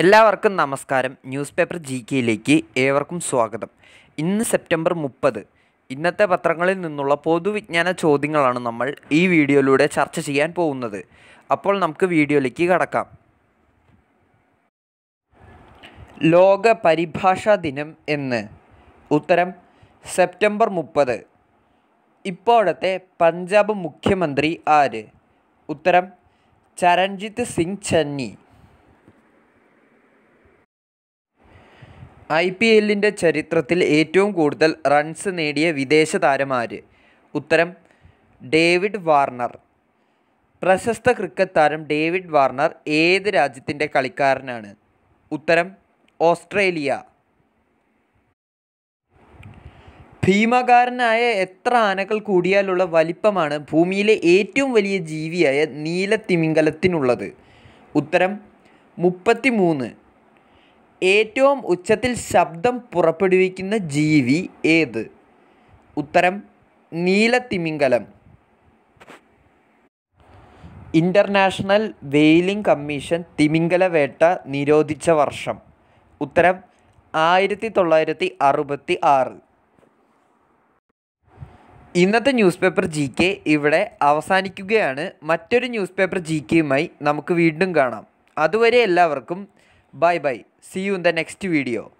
എല്ലാവർക്കും നമസ്കാരം news paper G കെയിലേക്ക് ഏവർക്കും സ്വാഗതം ഇന്ന് സെപ്റ്റംബർ മുപ്പത് ഇന്നത്തെ പത്രങ്ങളിൽ നിന്നുള്ള പൊതുവിജ്ഞാന ചോദ്യങ്ങളാണ് നമ്മൾ ഈ വീഡിയോയിലൂടെ ചർച്ച ചെയ്യാൻ പോകുന്നത് അപ്പോൾ നമുക്ക് വീഡിയോയിലേക്ക് കടക്കാം ലോക പരിഭാഷാ ദിനം എന്ന് ഉത്തരം സെപ്റ്റംബർ മുപ്പത് ഇപ്പോഴത്തെ പഞ്ചാബ് മുഖ്യമന്ത്രി ആര് ഉത്തരം ചരൺജിത്ത് സിംഗ് ചന്നി ഐ പി എല്ലിൻ്റെ ചരിത്രത്തിൽ ഏറ്റവും കൂടുതൽ റൺസ് നേടിയ വിദേശ താരമാര് ഉത്തരം ഡേവിഡ് വാർണർ പ്രശസ്ത ക്രിക്കറ്റ് താരം ഡേവിഡ് വാർണർ ഏത് രാജ്യത്തിൻ്റെ കളിക്കാരനാണ് ഉത്തരം ഓസ്ട്രേലിയ ഭീമകാരനായ എത്ര ആനകൾ കൂടിയാലുള്ള വലിപ്പമാണ് ഭൂമിയിലെ ഏറ്റവും വലിയ ജീവിയായ നീലത്തിമിംഗലത്തിനുള്ളത് ഉത്തരം മുപ്പത്തി മൂന്ന് ഏറ്റവും ഉച്ചത്തിൽ ശബ്ദം പുറപ്പെടുവിക്കുന്ന ജീവി ഏത് ഉത്തരം നീലത്തിമിംഗലം ഇൻ്റർനാഷണൽ വെയിലിംഗ് കമ്മീഷൻ തിമിംഗല വേട്ട നിരോധിച്ച വർഷം ഉത്തരം ആയിരത്തി തൊള്ളായിരത്തി അറുപത്തി ആറ് ഇന്നത്തെ ന്യൂസ് പേപ്പർ ജി കെ ഇവിടെ അവസാനിക്കുകയാണ് മറ്റൊരു ന്യൂസ് പേപ്പർ ജി കെയുമായി നമുക്ക് വീണ്ടും കാണാം അതുവരെ എല്ലാവർക്കും Bye bye. See you in the next video.